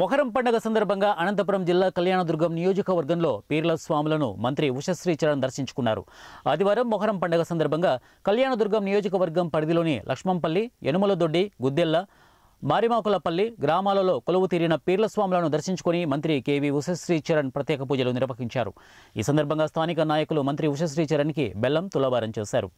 మొహరం పండుగ సందర్భంగా అనంతపురం జిల్లా కళ్యాణదుర్గం నియోజకవర్గంలో పీర్ల స్వాములను మంత్రి ఉషశ్రీచరణ్ దర్శించుకున్నారు ఆదివారం మొహరం పండుగ సందర్భంగా కళ్యాణదుర్గం నియోజకవర్గం పరిధిలోని లక్ష్మంపల్లి యనుమలదొడ్డి గుద్దెల్ల మారిమాకులపల్లి గ్రామాలలో కొలువు తీరిన పీర్ల స్వాములను దర్శించుకుని మంత్రి కేవి ఉషశ్రీచరణ్ ప్రత్యేక పూజలు నిర్వహించారు ఈ సందర్భంగా స్థానిక నాయకులు మంత్రి ఉషశ్రీచరణ్కి బెల్లం తులవారం చేశారు